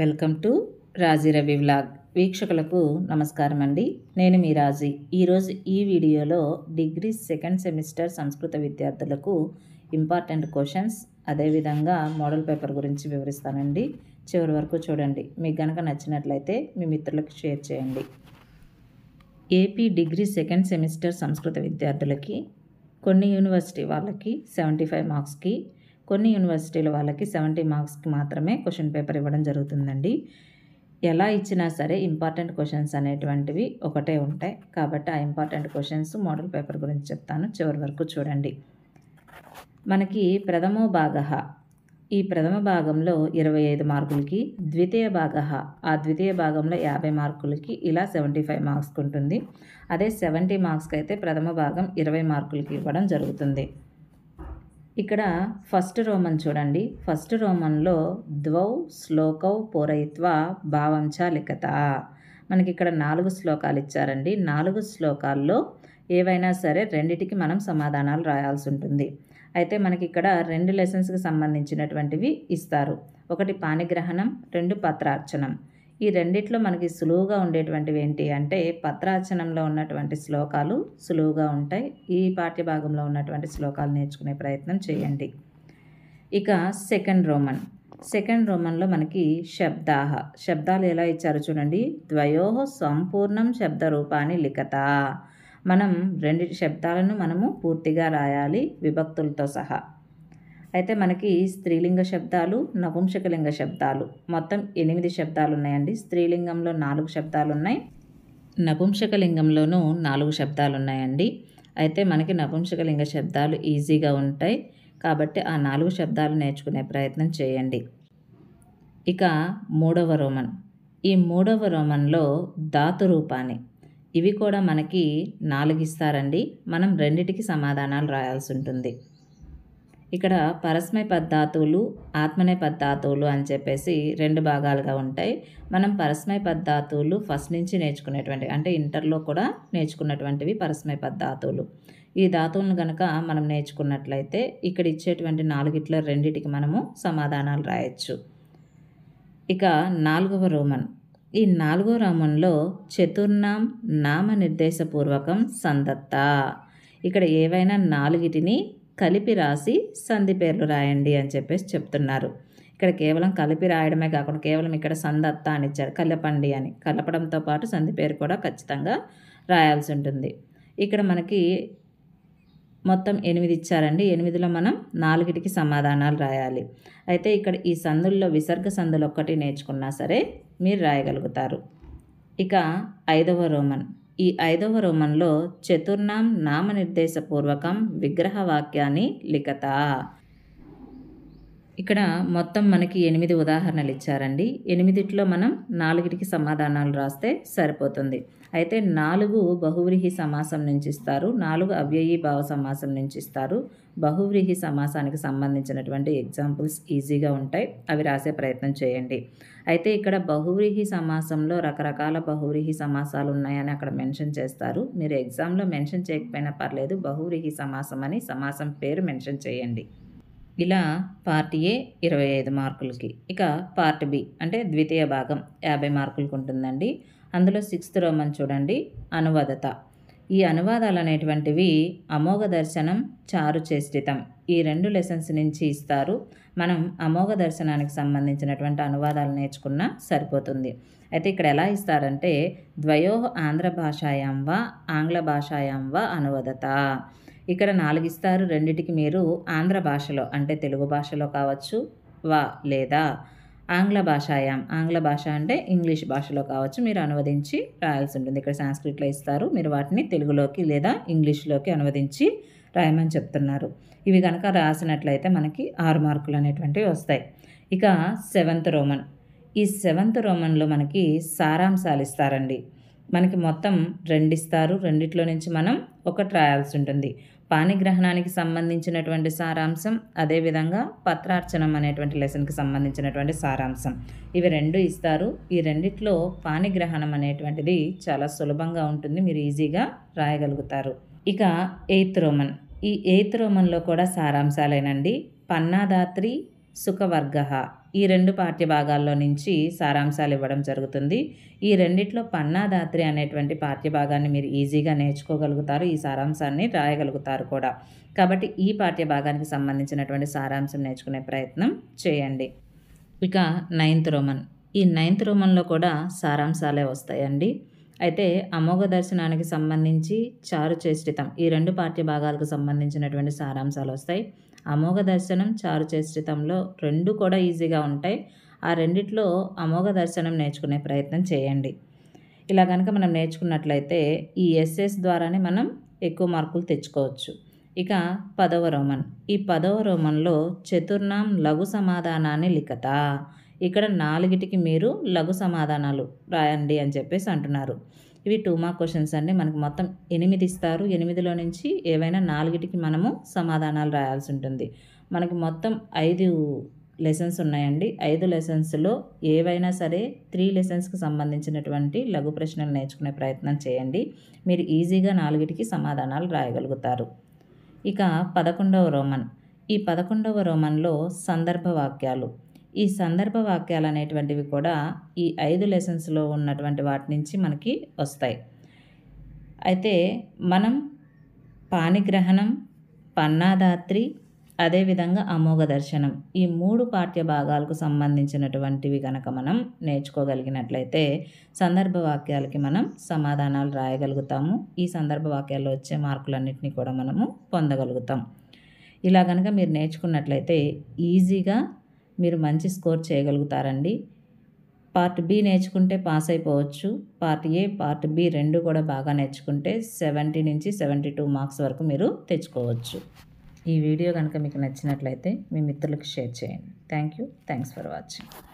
welcome to Raji Ravi vlog వీక్షకులకు నమస్కారం అండి నేను మీ రాజీ ఈరోజు ఈ వీడియోలో డిగ్రీ సెకండ్ సెమిస్టర్ సంస్కృత విద్యార్థులకు ఇంపార్టెంట్ క్వశ్చన్స్ అదేవిధంగా మోడల్ పేపర్ గురించి వివరిస్తానండి చివరి వరకు చూడండి మీకు కనుక నచ్చినట్లయితే మీ మిత్రులకు షేర్ చేయండి ఏపీ డిగ్రీ సెకండ్ సెమిస్టర్ సంస్కృత విద్యార్థులకి కొన్ని యూనివర్సిటీ వాళ్ళకి సెవెంటీ ఫైవ్ మార్క్స్కి కొన్ని యూనివర్సిటీల వాళ్ళకి సెవెంటీ మార్క్స్కి మాత్రమే క్వశ్చన్ పేపర్ ఇవ్వడం జరుగుతుందండి ఎలా ఇచ్చినా సరే ఇంపార్టెంట్ క్వశ్చన్స్ అనేటువంటివి ఒకటే ఉంటాయి కాబట్టి ఆ ఇంపార్టెంట్ క్వశ్చన్స్ మోడల్ పేపర్ గురించి చెప్తాను చివరి వరకు చూడండి మనకి ప్రథమో భాగ ఈ ప్రథమ భాగంలో ఇరవై ఐదు మార్కులకి ద్వితీయ భాగ ఆ ద్వితీయ భాగంలో యాభై మార్కులకి ఇలా సెవెంటీ ఫైవ్ మార్క్స్కి ఉంటుంది అదే సెవెంటీ మార్క్స్కి అయితే ప్రథమ భాగం ఇరవై మార్కులకి ఇవ్వడం జరుగుతుంది ఇక్కడ ఫస్ట్ రోమన్ చూడండి ఫస్ట్ రోమన్లో ద్వౌ శ్లోకౌ పూరయిత్వ భావంచ లిఖత మనకి ఇక్కడ నాలుగు శ్లోకాలు ఇచ్చారండి నాలుగు శ్లోకాల్లో ఏవైనా సరే రెండిటికి మనం సమాధానాలు రాయాల్సి ఉంటుంది అయితే మనకి ఇక్కడ రెండు లెసన్స్కి సంబంధించినటువంటివి ఇస్తారు ఒకటి పాణిగ్రహణం రెండు పత్రార్చనం ఈ రెండిట్లో మనకి సులువుగా ఉండేటువంటివి ఏంటి అంటే పత్రాచనంలో ఉన్నటువంటి శ్లోకాలు సులువుగా ఉంటాయి ఈ పాఠ్యభాగంలో ఉన్నటువంటి శ్లోకాలు నేర్చుకునే ప్రయత్నం చేయండి ఇక సెకండ్ రోమన్ సెకండ్ రోమన్లో మనకి శబ్దాహ శబ్దాలు ఎలా ఇచ్చారు చూడండి ద్వయో సంపూర్ణం శబ్ద రూపాన్ని లిఖత మనం రెండు శబ్దాలను మనము పూర్తిగా రాయాలి విభక్తులతో సహా అయితే మనకి స్త్రీలింగ శబ్దాలు నపుంసకలింగ శబ్దాలు మొత్తం ఎనిమిది శబ్దాలు ఉన్నాయండి స్త్రీలింగంలో నాలుగు శబ్దాలు ఉన్నాయి నపుంసకలింగంలోనూ నాలుగు శబ్దాలు ఉన్నాయండి అయితే మనకి నపుంసకలింగ శబ్దాలు ఈజీగా ఉంటాయి కాబట్టి ఆ నాలుగు శబ్దాలు నేర్చుకునే ప్రయత్నం చేయండి ఇక మూడవ రోమన్ ఈ మూడవ రోమన్లో ధాతు రూపాన్ని ఇవి కూడా మనకి నాలుగు ఇస్తారండి మనం రెండిటికి సమాధానాలు రాయాల్సి ఉంటుంది ఇక్కడ పరస్మైపద్ ధాతువులు ఆత్మనేపద్ ధాతువులు అని చెప్పేసి రెండు భాగాలుగా ఉంటాయి మనం పరస్మైపద్ ధాతువులు ఫస్ట్ నుంచి నేర్చుకునేటువంటివి అంటే ఇంటర్లో కూడా నేర్చుకున్నటువంటివి పరస్మైపద్ ధాతువులు ఈ ధాతువులను కనుక మనం నేర్చుకున్నట్లయితే ఇక్కడ ఇచ్చేటువంటి నాలుగిట్ల రెండిటికి మనము సమాధానాలు రాయొచ్చు ఇక నాలుగవ రోమన్ ఈ నాలుగవ రోమన్లో చతుర్నాం నామ నిర్దేశపూర్వకం సందత్త ఇక్కడ ఏవైనా నాలుగిటిని కలిపి రాసి సంధి పేర్లు రాయండి అని చెప్పేసి చెప్తున్నారు ఇక్కడ కేవలం కలిపి రాయడమే కాకుండా కేవలం ఇక్కడ సందత్త అని ఇచ్చారు కలపండి అని కలపడంతో పాటు సంధి పేరు కూడా ఖచ్చితంగా రాయాల్సి ఉంటుంది ఇక్కడ మనకి మొత్తం ఎనిమిది ఇచ్చారండి ఎనిమిదిలో మనం నాలుగిటికి సమాధానాలు రాయాలి అయితే ఇక్కడ ఈ సందుల్లో విసర్గ సందులు ఒక్కటి నేర్చుకున్నా సరే మీరు రాయగలుగుతారు ఇక ఐదవ రోమన్ ఈ ఐదవ రోమంలో చతుర్నాం నామనిర్దేశపూర్వకం విగ్రహవాక్యాన్ని లిఖత ఇక్కడ మొత్తం మనకి ఎనిమిది ఉదాహరణలు ఇచ్చారండి ఎనిమిదిట్లో మనం నాలుగిటికి సమాధానాలు రాస్తే సరిపోతుంది అయితే నాలుగు బహువ్రీహి సమాసం నుంచి ఇస్తారు నాలుగు అవ్యయీ భావ సమాసం నుంచి ఇస్తారు బహువ్రీహి సమాసానికి సంబంధించినటువంటి ఎగ్జాంపుల్స్ ఈజీగా ఉంటాయి అవి రాసే ప్రయత్నం చేయండి అయితే ఇక్కడ బహువ్రీహి సమాసంలో రకరకాల బహువ్రీహి సమాసాలు ఉన్నాయని అక్కడ మెన్షన్ చేస్తారు మీరు ఎగ్జామ్లో మెన్షన్ చేయకపోయినా పర్లేదు బహువ్రీహి సమాసం అని సమాసం పేరు మెన్షన్ చేయండి ఇలా పార్ట్ ఏ ఇరవై ఐదు మార్కులకి ఇక పార్ట్ బి అంటే ద్వితీయ భాగం యాభై మార్కులకు ఉంటుందండి అందులో సిక్స్త్ రోమన్ చూడండి అనువాదత ఈ అనువాదాలు అనేటువంటివి అమోఘ దర్శనం చారు చేష్టితం ఈ రెండు లెసన్స్ నుంచి ఇస్తారు మనం అమోఘ దర్శనానికి సంబంధించినటువంటి అనువాదాలు నేర్చుకున్నా సరిపోతుంది అయితే ఇక్కడ ఎలా ఇస్తారంటే ద్వయో ఆంధ్ర భాషాయాం వా ఆంగ్ల భాషాయాం వా అనువదత ఇక్కడ నాలుగు ఇస్తారు రెండిటికి మీరు ఆంధ్ర భాషలో అంటే తెలుగు భాషలో కావచ్చు వా లేదా ఆంగ్ల భాషాయాం ఆంగ్ల భాష అంటే ఇంగ్లీష్ భాషలో కావచ్చు మీరు అనువదించి రాయాల్సి ఉంటుంది ఇక్కడ సాంస్క్రిట్లో ఇస్తారు మీరు వాటిని తెలుగులోకి లేదా ఇంగ్లీష్లోకి అనువదించి రాయమని చెప్తున్నారు ఇవి కనుక రాసినట్లయితే మనకి ఆరు మార్కులు అనేటువంటివి వస్తాయి ఇక సెవెంత్ రోమన్ ఈ సెవెంత్ రోమన్లో మనకి సారాంశాలు ఇస్తారండి మనకి మొత్తం రెండిస్తారు రెండిట్లో నుంచి మనం ఒకటి రాయాల్సి ఉంటుంది పాణిగ్రహణానికి సంబంధించినటువంటి సారాంశం అదేవిధంగా పత్రార్చనం అనేటువంటి లెసన్కి సంబంధించినటువంటి సారాంశం ఇవి రెండు ఇస్తారు ఈ రెండిట్లో పాణిగ్రహణం అనేటువంటిది చాలా సులభంగా ఉంటుంది మీరు ఈజీగా రాయగలుగుతారు ఇక ఎయిత్ రోమన్ ఈ ఎయిత్ రోమన్లో కూడా సారాంశాలేనండి పన్నాదాత్రి సుఖవర్గ ఈ రెండు పాఠ్యభాగాల్లో నుంచి సారాంశాలు ఇవ్వడం జరుగుతుంది ఈ రెండిట్లో పన్నాదాత్రి అనేటువంటి పాఠ్యభాగాన్ని మీరు ఈజీగా నేర్చుకోగలుగుతారు ఈ సారాంశాన్ని రాయగలుగుతారు కూడా కాబట్టి ఈ పాఠ్యభాగానికి సంబంధించినటువంటి సారాంశం నేర్చుకునే ప్రయత్నం చేయండి ఇక నైన్త్ రోమన్ ఈ నైన్త్ రోమన్లో కూడా సారాంశాలే వస్తాయండి అయితే అమోఘ దర్శనానికి సంబంధించి చారు చేష్టితం ఈ రెండు పాఠ్యభాగాలకు సంబంధించినటువంటి సారాంశాలు వస్తాయి అమోఘ దర్శనం చారు రెండు కూడా ఈజీగా ఉంటాయి ఆ రెండిట్లో అమోఘ దర్శనం నేర్చుకునే ప్రయత్నం చేయండి ఇలా కనుక మనం నేర్చుకున్నట్లయితే ఈ ఎస్ఎస్ ద్వారానే మనం ఎక్కువ మార్కులు తెచ్చుకోవచ్చు ఇక పదవ రోమన్ ఈ పదవ రోమన్లో చతుర్నాం లఘు సమాధానాన్ని లిఖత ఇక్కడ నాలుగిటికి మీరు లఘు సమాధానాలు రాయండి అని చెప్పేసి అంటున్నారు ఇవి టూ మార్క్ క్వశ్చన్స్ అండి మనకు మొత్తం ఎనిమిది ఇస్తారు ఎనిమిదిలో నుంచి ఏవైనా నాలుగిటికి మనము సమాధానాలు రాయాల్సి ఉంటుంది మనకి మొత్తం ఐదు లెసన్స్ ఉన్నాయండి ఐదు లెసన్స్లో ఏవైనా సరే త్రీ లెసన్స్కి సంబంధించినటువంటి లఘు ప్రశ్నలు నేర్చుకునే ప్రయత్నం చేయండి మీరు ఈజీగా నాలుగిటికి సమాధానాలు రాయగలుగుతారు ఇక పదకొండవ రోమన్ ఈ పదకొండవ రోమన్లో సందర్భ వాక్యాలు ఈ సందర్భ వాక్యాలు అనేటువంటివి కూడా ఈ ఐదు లెసన్స్లో ఉన్నటువంటి వాటి నుంచి మనకి వస్తాయి అయితే మనం పాణిగ్రహణం పన్నాదాత్రి అదేవిధంగా అమోఘ దర్శనం ఈ మూడు పాఠ్య భాగాలకు సంబంధించినటువంటివి కనుక మనం నేర్చుకోగలిగినట్లయితే సందర్భ వాక్యాలకి మనం సమాధానాలు రాయగలుగుతాము ఈ సందర్భ వాక్యాల్లో వచ్చే మార్కులన్నింటినీ కూడా మనము పొందగలుగుతాం ఇలా కనుక మీరు నేర్చుకున్నట్లయితే ఈజీగా మీరు మంచి స్కోర్ చేయగలుగుతారండి పార్ట్ బి నేర్చుకుంటే పాస్ అయిపోవచ్చు పార్ట్ ఏ పార్ట్ బి రెండు కూడా బాగా నేర్చుకుంటే సెవెంటీ నుంచి సెవెంటీ టూ మార్క్స్ వరకు మీరు తెచ్చుకోవచ్చు ఈ వీడియో కనుక మీకు నచ్చినట్లయితే మీ మిత్రులకు షేర్ చేయండి thank you thanks for watching